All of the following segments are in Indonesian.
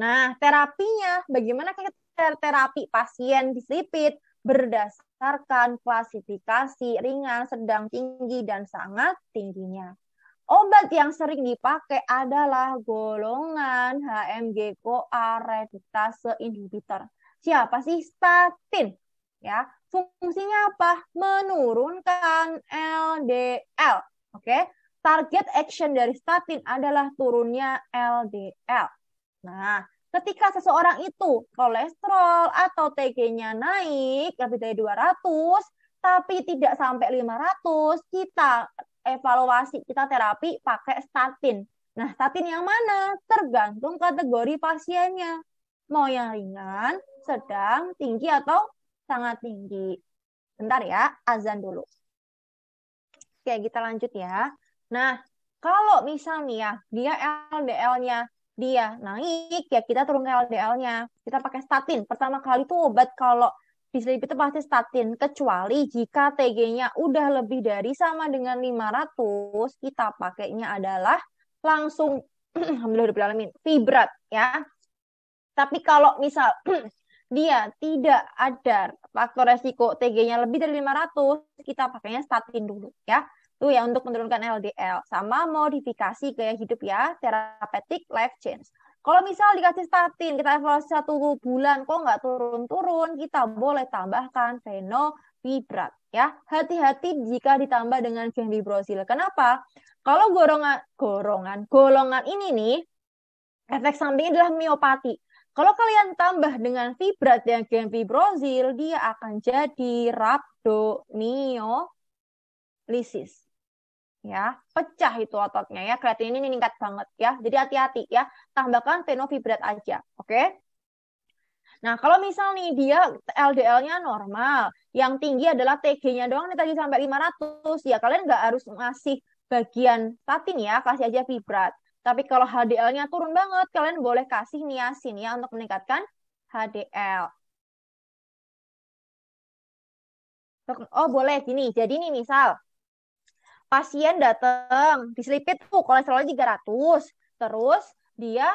Nah, terapinya bagaimana kita terapi pasien dislipid berdasarkan klasifikasi ringan, sedang, tinggi dan sangat tingginya. Obat yang sering dipakai adalah golongan HMG-CoA Reductase inhibitor. Siapa sih statin? Ya, fungsinya apa? Menurunkan LDL. Oke, target action dari statin adalah turunnya LDL. Nah, ketika seseorang itu kolesterol atau TG-nya naik lebih dari 200, tapi tidak sampai 500, kita evaluasi, kita terapi pakai statin. Nah, statin yang mana? Tergantung kategori pasiennya. Mau yang ringan, sedang, tinggi, atau sangat tinggi. Bentar ya, azan dulu. Oke, kita lanjut ya. Nah, kalau misalnya dia LDL-nya dia naik ya kita turun ke LDL-nya. Kita pakai statin. Pertama kali itu obat kalau dislipid itu pasti statin kecuali jika TG-nya udah lebih dari sama dengan 500 kita pakainya adalah langsung alhamdulillah fibrat ya. Tapi kalau misal dia tidak ada faktor resiko TG-nya lebih dari 500, kita pakainya statin dulu ya. Itu ya untuk menurunkan LDL. Sama modifikasi gaya hidup ya, therapeutic life change. Kalau misal dikasih statin, kita evaluasi satu bulan, kok nggak turun-turun, kita boleh tambahkan fenofibrat. Ya, hati-hati jika ditambah dengan fenofibrosil Kenapa? Kalau gorongan, gorongan, golongan ini nih, efek sampingnya adalah miopati. Kalau kalian tambah dengan fibrat dan genfibrozil, dia akan jadi rhabdomyolisis ya pecah itu ototnya ya kreatinin ini meningkat banget ya jadi hati-hati ya tambahkan fenofibrat aja oke okay? nah kalau misal nih dia LDL-nya normal yang tinggi adalah TG-nya doang nih tadi sampai 500 ya kalian nggak harus ngasih bagian statin ya kasih aja fibrat tapi kalau HDL-nya turun banget kalian boleh kasih niacin ya untuk meningkatkan HDL Oh boleh gini, jadi nih misal pasien datang diselipit tuh kolesterolnya 300 terus dia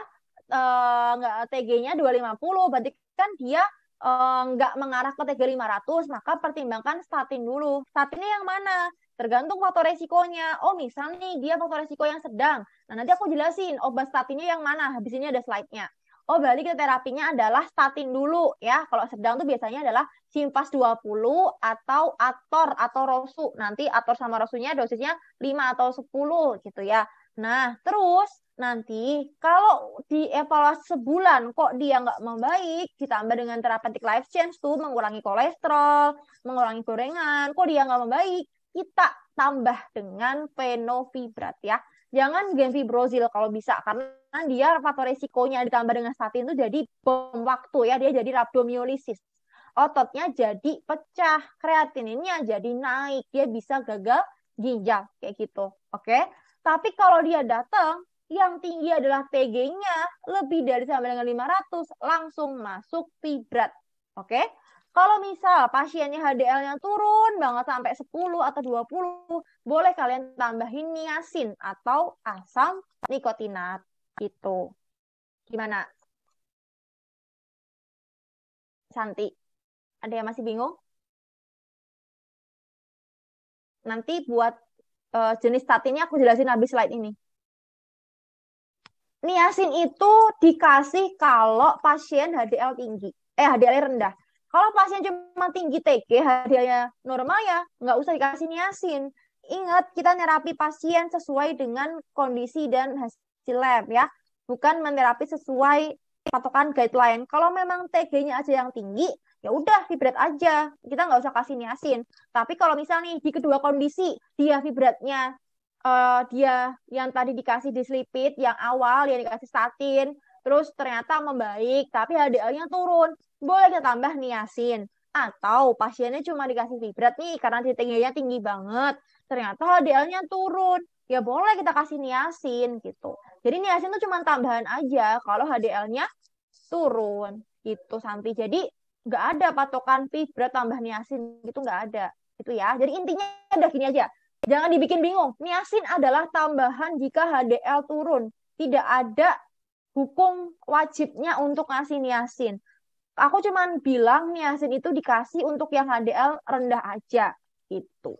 eh, nggak uh, TG-nya 250 berarti kan dia eh, nggak uh, mengarah ke TG 500 maka pertimbangkan statin dulu statinnya yang mana tergantung faktor resikonya oh misalnya nih dia faktor resiko yang sedang nah nanti aku jelasin obat statinnya yang mana habis ini ada slide-nya oh berarti kita terapinya adalah statin dulu ya. Kalau sedang tuh biasanya adalah simpas 20 atau ator atau rosu. Nanti ator sama rosunya dosisnya 5 atau 10 gitu ya. Nah, terus nanti kalau dievaluasi sebulan kok dia nggak membaik, ditambah dengan terapeutic life change tuh mengurangi kolesterol, mengurangi gorengan, kok dia nggak membaik, kita tambah dengan fenofibrat ya. Jangan genfibrozil kalau bisa, karena kan dia faktor resikonya ditambah dengan statin itu jadi bom waktu ya dia jadi rhabdomyolisis ototnya jadi pecah kreatininnya jadi naik dia bisa gagal ginjal kayak gitu oke okay? tapi kalau dia datang yang tinggi adalah TG-nya lebih dari sama dengan 500 langsung masuk fibrat oke okay? Kalau misal pasiennya HDL-nya turun banget sampai 10 atau 20, boleh kalian tambahin niasin atau asam nikotinat. Gitu. Gimana? Santi, ada yang masih bingung? Nanti buat uh, jenis statinnya aku jelasin habis slide ini. Niasin itu dikasih kalau pasien HDL tinggi, eh HDL rendah. Kalau pasien cuma tinggi TG, HDL-nya normal ya, nggak usah dikasih niasin. Ingat, kita terapi pasien sesuai dengan kondisi dan hasil di lab ya, bukan menerapi sesuai patokan guideline. Kalau memang TG-nya aja yang tinggi, ya udah fibrat aja, kita nggak usah kasih niasin Tapi kalau misalnya nih di kedua kondisi dia fibratnya uh, eh, dia yang tadi dikasih dislipid yang awal yang dikasih statin, terus ternyata membaik tapi HDL-nya turun, boleh kita tambah niasin Atau pasiennya cuma dikasih fibrat nih karena TG-nya tinggi banget, ternyata HDL-nya turun ya boleh kita kasih niasin gitu. Jadi niasin tuh cuma tambahan aja kalau HDL-nya turun gitu Santi. Jadi nggak ada patokan fibra tambah niasin gitu nggak ada gitu ya. Jadi intinya ada gini aja. Jangan dibikin bingung. Niasin adalah tambahan jika HDL turun. Tidak ada hukum wajibnya untuk ngasih niasin. Aku cuman bilang niasin itu dikasih untuk yang HDL rendah aja itu.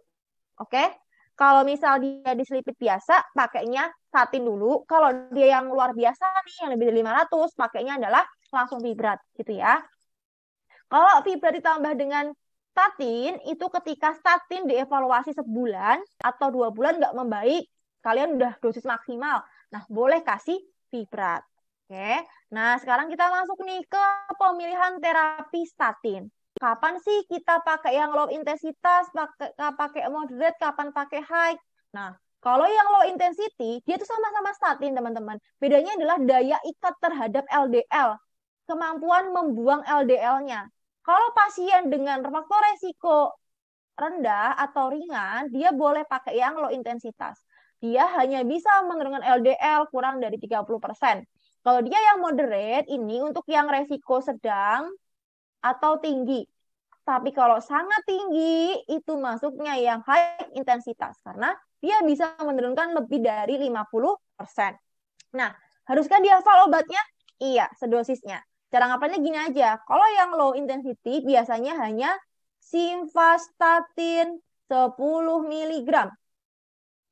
Oke? Okay? Kalau misal dia diselipit biasa, pakainya satin dulu. Kalau dia yang luar biasa nih, yang lebih dari 500, pakainya adalah langsung vibrat gitu ya. Kalau vibrat ditambah dengan statin, itu ketika statin dievaluasi sebulan atau dua bulan nggak membaik, kalian udah dosis maksimal. Nah, boleh kasih vibrat. Oke, nah sekarang kita masuk nih ke pemilihan terapi statin kapan sih kita pakai yang low intensitas, pakai pakai moderate, kapan pakai high. Nah, kalau yang low intensity, dia itu sama-sama statin, teman-teman. Bedanya adalah daya ikat terhadap LDL, kemampuan membuang LDL-nya. Kalau pasien dengan faktor resiko rendah atau ringan, dia boleh pakai yang low intensitas. Dia hanya bisa menurunkan LDL kurang dari 30%. Kalau dia yang moderate, ini untuk yang resiko sedang, atau tinggi. Tapi kalau sangat tinggi itu masuknya yang high intensitas karena dia bisa menurunkan lebih dari 50%. Nah, haruskah dihafal obatnya? Iya, sedosisnya. Cara ngapainnya gini aja. Kalau yang low intensity biasanya hanya simvastatin 10 mg.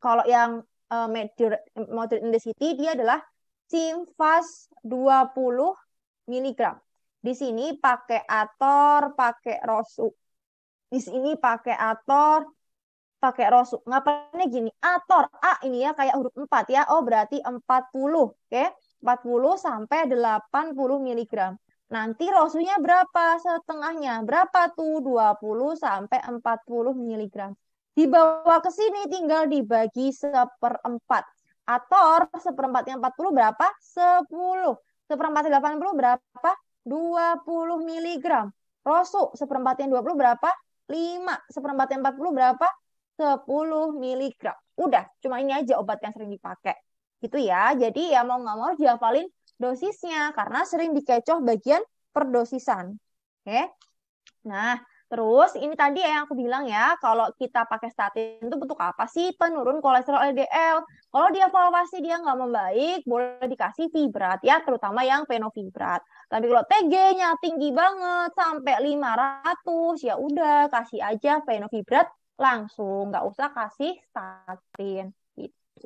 Kalau yang uh, moderate, moderate intensity dia adalah simvast 20 mg. Di sini pakai ator, pakai rosu. Di sini pakai ator, pakai rosu. Ngapainnya gini? Ator, A ini ya kayak huruf 4 ya. Oh, berarti 40. Oke. Okay? 40 sampai 80 mg. Nanti rosunya berapa? Setengahnya. Berapa tuh? 20 sampai 40 mg. Dibawa ke sini tinggal dibagi seperempat. Ator seperempatnya 40 berapa? 10. Seperempatnya 80 berapa? 20 mg. Rosu seperempatnya 20 berapa? 5. Seperempatnya 40 berapa? 10 mg. Udah, cuma ini aja obat yang sering dipakai. Gitu ya. Jadi ya mau nggak mau dihafalin dosisnya karena sering dikecoh bagian perdosisan. Oke. Nah, Terus ini tadi yang aku bilang ya, kalau kita pakai statin itu bentuk apa sih? Penurun kolesterol LDL. Kalau dia dievaluasi dia nggak membaik, boleh dikasih fibrat ya, terutama yang penofibrat. Tapi kalau TG-nya tinggi banget sampai 500, ya udah kasih aja penofibrat langsung, nggak usah kasih statin. Gitu.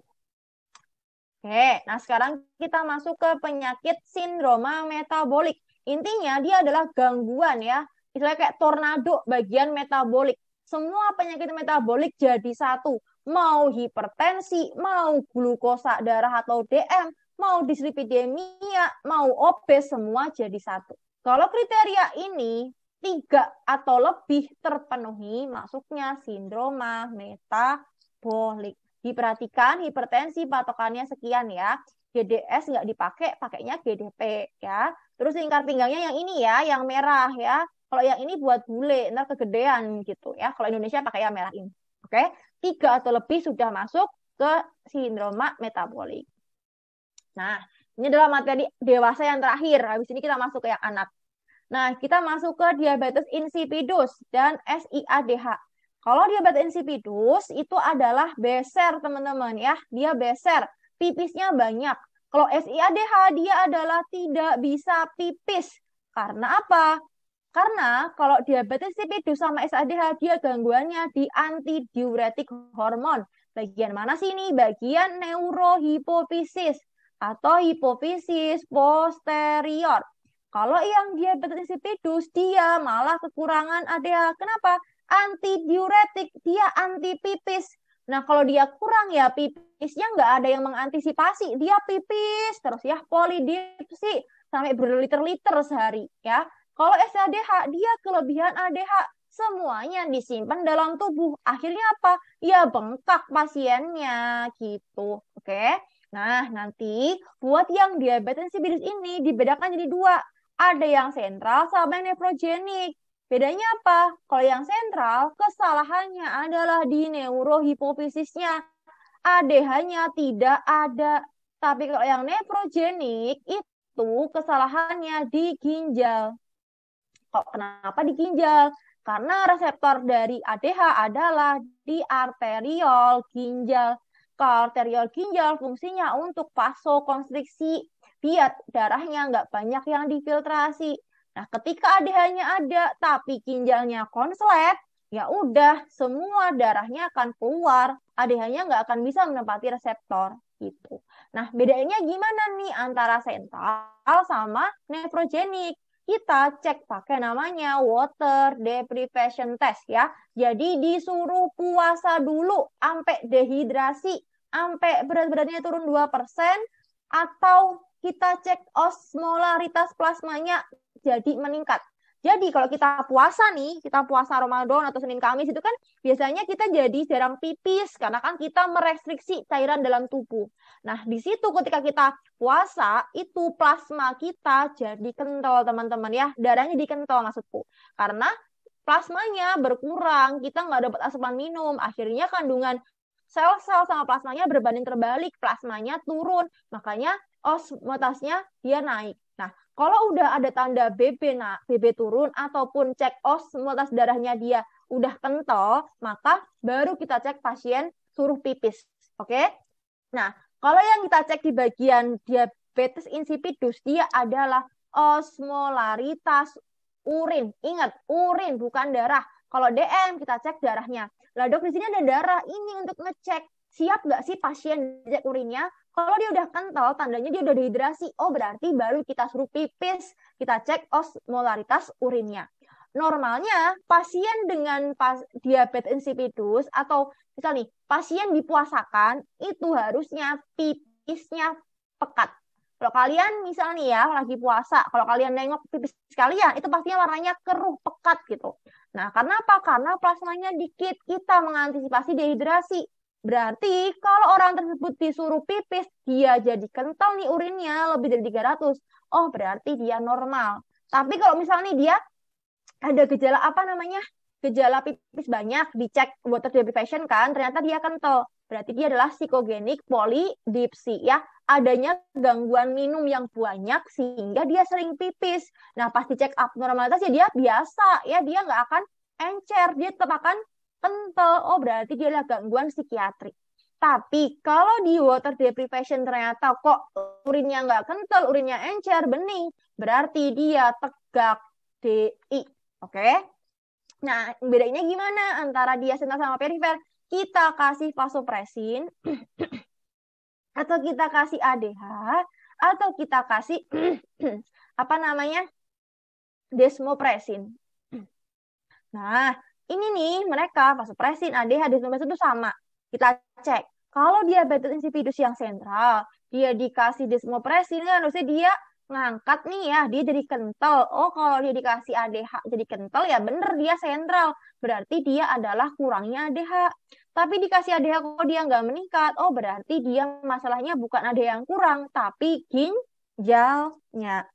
Oke, nah sekarang kita masuk ke penyakit sindroma metabolik. Intinya dia adalah gangguan ya, istilahnya kayak tornado bagian metabolik. Semua penyakit metabolik jadi satu. Mau hipertensi, mau glukosa darah atau DM, mau dislipidemia, mau obes, semua jadi satu. Kalau kriteria ini tiga atau lebih terpenuhi masuknya sindroma metabolik. Diperhatikan hipertensi patokannya sekian ya. GDS nggak dipakai, pakainya GDP ya. Terus lingkar pinggangnya yang ini ya, yang merah ya. Kalau yang ini buat bule, ntar kegedean gitu ya. Kalau Indonesia pakai yang merah ini. Oke, tiga atau lebih sudah masuk ke sindroma metabolik. Nah, ini adalah materi dewasa yang terakhir. Habis ini kita masuk ke yang anak. Nah, kita masuk ke diabetes insipidus dan SIADH. Kalau diabetes insipidus itu adalah beser, teman-teman ya. Dia beser, pipisnya banyak. Kalau SIADH dia adalah tidak bisa pipis. Karena apa? Karena kalau diabetes 2 sama SADH dia gangguannya di antidiuretik hormon. Bagian mana sih ini? Bagian neurohipofisis atau hipofisis posterior. Kalau yang diabetes insipidus dia malah kekurangan ADH. Kenapa? Antidiuretik, dia anti pipis. Nah, kalau dia kurang ya pipisnya nggak ada yang mengantisipasi. Dia pipis terus ya polidipsi sampai berliter-liter sehari ya. Kalau SADH, dia kelebihan ADH, semuanya disimpan dalam tubuh. Akhirnya apa? Ya bengkak pasiennya gitu. Oke. Nah, nanti buat yang diabetes insipidus ini dibedakan jadi dua. Ada yang sentral sama yang nefrogenik. Bedanya apa? Kalau yang sentral, kesalahannya adalah di neurohipofisisnya. ADH-nya tidak ada. Tapi kalau yang nefrogenik, itu kesalahannya di ginjal. Kok kenapa di ginjal? Karena reseptor dari ADH adalah di arteriol ginjal. Kalau arteriol ginjal fungsinya untuk vasokonstriksi, biar darahnya nggak banyak yang difiltrasi. Nah, ketika ADH-nya ada tapi ginjalnya konslet, ya udah semua darahnya akan keluar, ADH-nya nggak akan bisa menempati reseptor gitu. Nah, bedanya gimana nih antara sentral sama nefrogenik? kita cek pakai namanya water deprivation test ya. Jadi disuruh puasa dulu sampai dehidrasi, sampai berat badannya turun 2% atau kita cek osmolaritas plasmanya jadi meningkat. Jadi kalau kita puasa nih, kita puasa Ramadan atau Senin Kamis itu kan biasanya kita jadi jarang pipis karena kan kita merestriksi cairan dalam tubuh. Nah, di situ ketika kita puasa itu plasma kita jadi kental teman-teman ya, darahnya dikental maksudku. Karena plasmanya berkurang, kita nggak dapat asupan minum, akhirnya kandungan sel-sel sama plasmanya berbanding terbalik, plasmanya turun, makanya osmotasnya dia naik. Kalau udah ada tanda BB, nah BB turun ataupun cek osmotas darahnya dia udah kental, maka baru kita cek pasien suruh pipis. Oke? Okay? Nah, kalau yang kita cek di bagian diabetes insipidus dia adalah osmolaritas urin. Ingat, urin bukan darah. Kalau DM kita cek darahnya. Lah dok di sini ada darah ini untuk ngecek siap nggak sih pasien cek urinnya kalau dia udah kental, tandanya dia udah dehidrasi. Oh, berarti baru kita suruh pipis. Kita cek osmolaritas urinnya. Normalnya, pasien dengan pas diabetes insipidus atau misalnya nih, pasien dipuasakan, itu harusnya pipisnya pekat. Kalau kalian misalnya ya lagi puasa, kalau kalian nengok pipis kalian, itu pastinya warnanya keruh, pekat gitu. Nah, karena apa? Karena plasmanya dikit, kita mengantisipasi dehidrasi. Berarti kalau orang tersebut disuruh pipis, dia jadi kental nih urinnya lebih dari 300. Oh, berarti dia normal. Tapi kalau misalnya dia ada gejala apa namanya? Gejala pipis banyak, dicek water deprivation kan, ternyata dia kental. Berarti dia adalah psikogenik polidipsi ya. Adanya gangguan minum yang banyak sehingga dia sering pipis. Nah, pasti dicek abnormalitas ya dia biasa ya, dia nggak akan encer, dia tetap akan kental, oh berarti dia adalah gangguan psikiatri. Tapi kalau di water deprivation ternyata kok urinnya nggak kental, urinnya encer, bening, berarti dia tegak DI. Oke? Okay? Nah, bedanya gimana antara dia sentral sama perifer? Kita kasih vasopresin, atau kita kasih ADH, atau kita kasih apa namanya desmopresin. Nah, ini nih mereka vasopresin, presin, ADH, diabetes itu sama. Kita cek. Kalau diabetes insipidus yang sentral, dia dikasih desmopresin kan harusnya dia ngangkat nih ya, dia jadi kental. Oh, kalau dia dikasih ADH jadi kental ya bener dia sentral. Berarti dia adalah kurangnya ADH. Tapi dikasih ADH kok dia nggak meningkat. Oh, berarti dia masalahnya bukan ada yang kurang, tapi ginjalnya.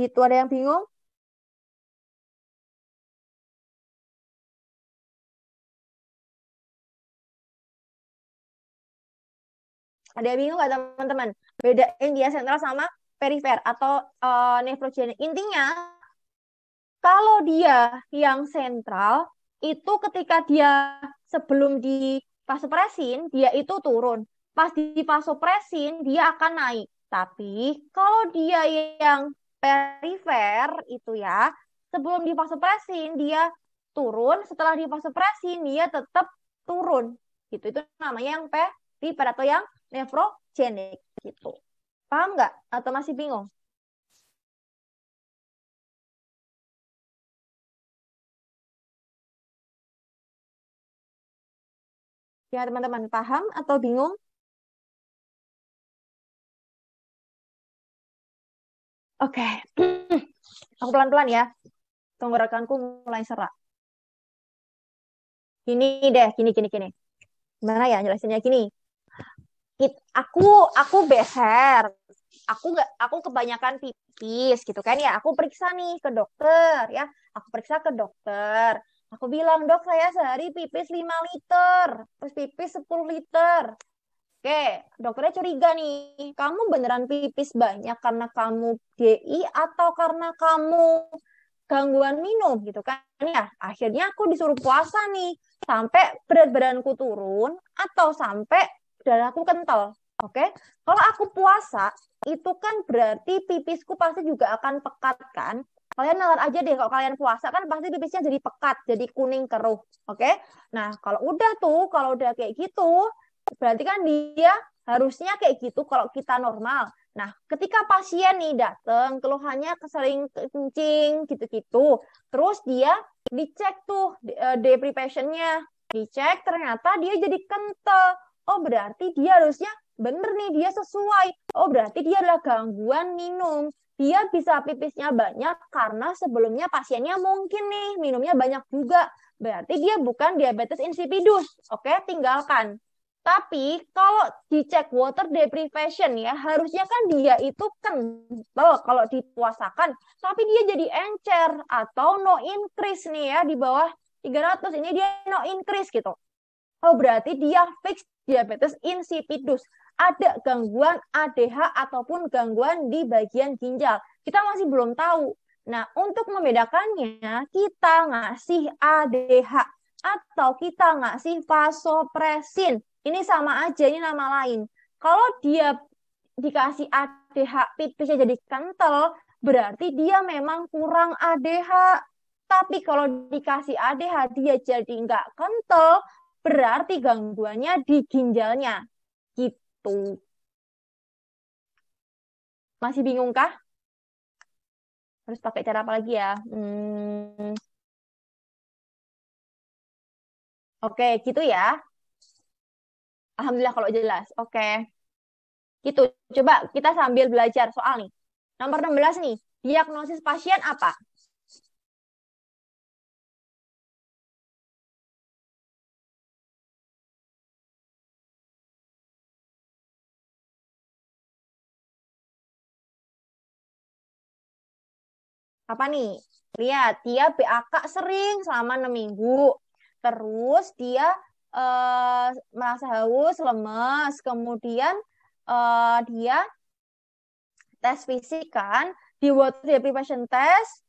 Gitu, ada yang bingung? Ada yang bingung nggak teman-teman? Bedain dia sentral sama perifer atau uh, eh, nefrogenik. Intinya, kalau dia yang sentral, itu ketika dia sebelum di vasopresin dia itu turun. Pas di vasopresin dia akan naik. Tapi kalau dia yang perifer itu ya, sebelum divasopresin dia turun, setelah divasopresin dia tetap turun. Gitu. Itu namanya yang perifer atau yang nefrogenik gitu. Paham nggak? Atau masih bingung? Ya teman-teman, paham atau bingung? Oke, okay. aku pelan-pelan ya. Tenggorokanku mulai serak. Gini deh, gini, gini, gini. Gimana ya jelasinnya gini? It, aku aku beser aku nggak aku kebanyakan pipis gitu kan ya aku periksa nih ke dokter ya aku periksa ke dokter aku bilang dok saya sehari pipis 5 liter terus pipis 10 liter Oke, dokternya curiga nih, kamu beneran pipis banyak karena kamu GI atau karena kamu gangguan minum gitu kan ya. Akhirnya aku disuruh puasa nih sampai berat badanku turun atau sampai darahku kental. Oke, kalau aku puasa itu kan berarti pipisku pasti juga akan pekat kan. Kalian nalar aja deh kalau kalian puasa kan pasti pipisnya jadi pekat, jadi kuning keruh. Oke, nah kalau udah tuh kalau udah kayak gitu berarti kan dia harusnya kayak gitu kalau kita normal. Nah, ketika pasien nih datang, keluhannya kesering kencing gitu-gitu, terus dia dicek tuh eh, deprivation-nya, dicek ternyata dia jadi kental. Oh, berarti dia harusnya bener nih dia sesuai. Oh, berarti dia adalah gangguan minum. Dia bisa pipisnya banyak karena sebelumnya pasiennya mungkin nih minumnya banyak juga. Berarti dia bukan diabetes insipidus. Oke, tinggalkan. Tapi kalau dicek water deprivation ya, harusnya kan dia itu kental kalau dipuasakan, tapi dia jadi encer atau no increase nih ya di bawah 300 ini dia no increase gitu. Oh berarti dia fix diabetes insipidus. Ada gangguan ADH ataupun gangguan di bagian ginjal. Kita masih belum tahu. Nah, untuk membedakannya, kita ngasih ADH atau kita ngasih vasopresin ini sama aja, ini nama lain. Kalau dia dikasih ADH, pipisnya jadi kental, berarti dia memang kurang ADH. Tapi kalau dikasih ADH, dia jadi nggak kental, berarti gangguannya di ginjalnya. Gitu. Masih bingung kah? Harus pakai cara apa lagi ya? Hmm. Oke, gitu ya. Alhamdulillah kalau jelas. Oke. Okay. Gitu. Coba kita sambil belajar soal nih. Nomor 16 nih. Diagnosis pasien apa? apa nih? Lihat, dia BAK sering selama 6 minggu. Terus dia uh, merasa haus, lemes, kemudian uh, dia tes fisik kan, di water deprivation test,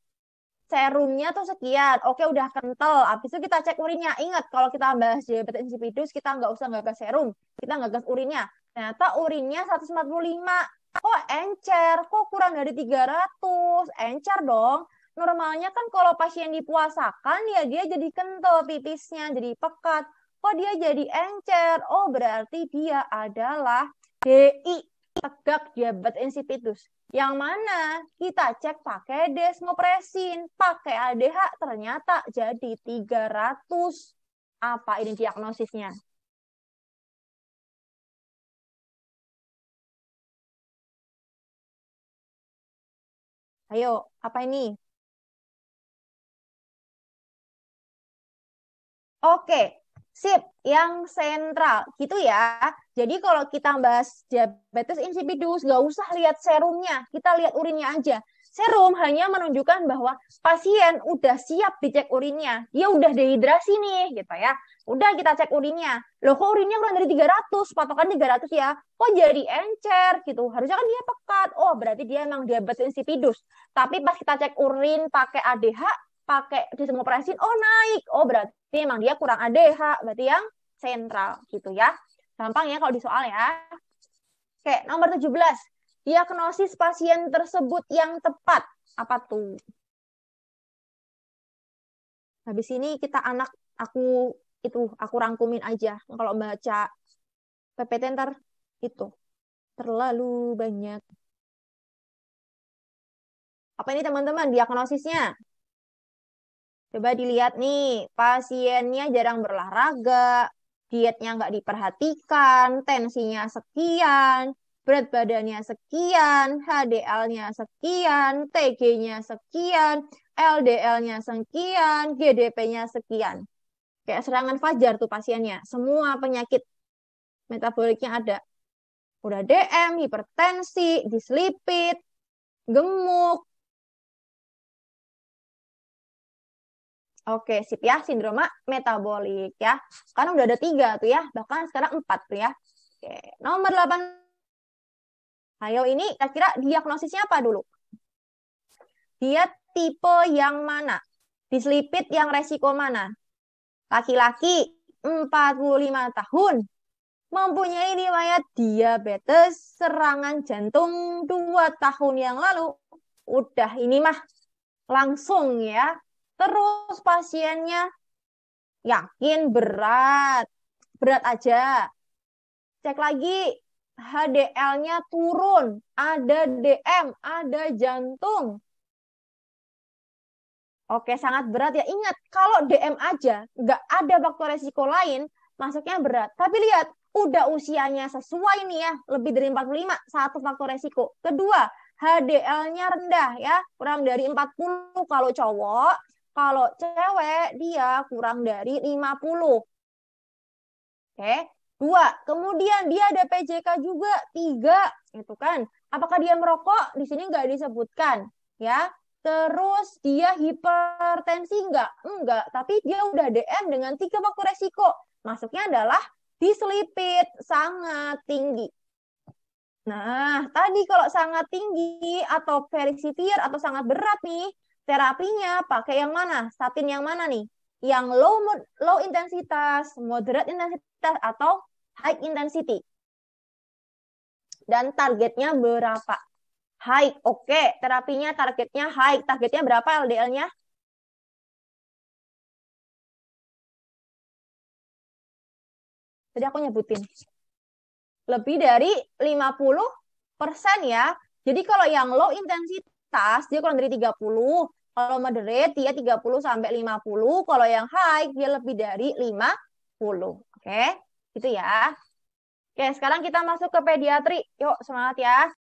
serumnya tuh sekian, oke udah kental, habis itu kita cek urinnya, ingat kalau kita bahas diabetes insipidus, kita nggak usah nggak gas serum, kita nggak gas urinnya, ternyata urinnya 145, kok encer, kok kurang dari 300, encer dong, normalnya kan kalau pasien dipuasakan ya dia jadi kental pipisnya, jadi pekat, kok dia jadi encer oh berarti dia adalah DI tegak diabetes insipidus yang mana kita cek pakai desmopresin, pakai ADH ternyata jadi 300. Apa ini diagnosisnya? Ayo, apa ini? Oke, sip yang sentral gitu ya. Jadi kalau kita bahas diabetes insipidus, nggak usah lihat serumnya, kita lihat urinnya aja. Serum hanya menunjukkan bahwa pasien udah siap dicek urinnya. Dia udah dehidrasi nih, gitu ya. Udah kita cek urinnya. Loh kok urinnya kurang dari 300, patokan 300 ya. Kok jadi encer gitu. Harusnya kan dia pekat. Oh, berarti dia emang diabetes insipidus. Tapi pas kita cek urin pakai ADH, pakai sistem operasi oh naik oh berarti emang dia kurang ADH berarti yang sentral gitu ya gampang ya kalau di soal ya oke nomor 17 diagnosis pasien tersebut yang tepat apa tuh habis ini kita anak aku itu aku rangkumin aja kalau baca PPT ntar itu terlalu banyak apa ini teman-teman diagnosisnya Coba dilihat nih, pasiennya jarang berolahraga, dietnya nggak diperhatikan, tensinya sekian, berat badannya sekian, HDL-nya sekian, TG-nya sekian, LDL-nya sekian, GDP-nya sekian. Kayak serangan fajar tuh pasiennya, semua penyakit metaboliknya ada. Udah DM, hipertensi, dislipid, gemuk, Oke, sip ya, sindroma metabolik ya. Sekarang udah ada tiga tuh ya, bahkan sekarang empat tuh ya. Oke, nomor delapan. Ayo ini kira-kira diagnosisnya apa dulu? Dia tipe yang mana? Dislipid yang resiko mana? Laki-laki 45 tahun mempunyai riwayat diabetes serangan jantung dua tahun yang lalu. Udah ini mah langsung ya Terus pasiennya yakin berat, berat aja. Cek lagi, HDL-nya turun, ada DM, ada jantung. Oke, sangat berat ya. Ingat, kalau DM aja, nggak ada faktor resiko lain, masuknya berat. Tapi lihat, udah usianya sesuai nih ya, lebih dari 45, satu faktor resiko. Kedua, HDL-nya rendah ya, kurang dari 40 kalau cowok, kalau cewek dia kurang dari 50. Oke, dua. Kemudian dia ada PJK juga tiga, itu kan? Apakah dia merokok? Di sini nggak disebutkan, ya. Terus dia hipertensi nggak? Enggak, tapi dia udah DM dengan tiga faktor resiko. Masuknya adalah diselipit sangat tinggi. Nah, tadi kalau sangat tinggi atau very severe atau sangat berat nih, terapinya pakai yang mana? Satin yang mana nih? Yang low low intensitas, moderate intensitas atau high intensity? Dan targetnya berapa? High, oke. Okay. Terapinya targetnya high. Targetnya berapa LDL-nya? Tadi aku nyebutin. Lebih dari 50 persen ya. Jadi kalau yang low intensity atas dia kurang dari 30, kalau moderate dia 30 sampai 50, kalau yang high dia lebih dari 50. Oke, gitu ya. Oke, sekarang kita masuk ke pediatri. Yuk, semangat ya.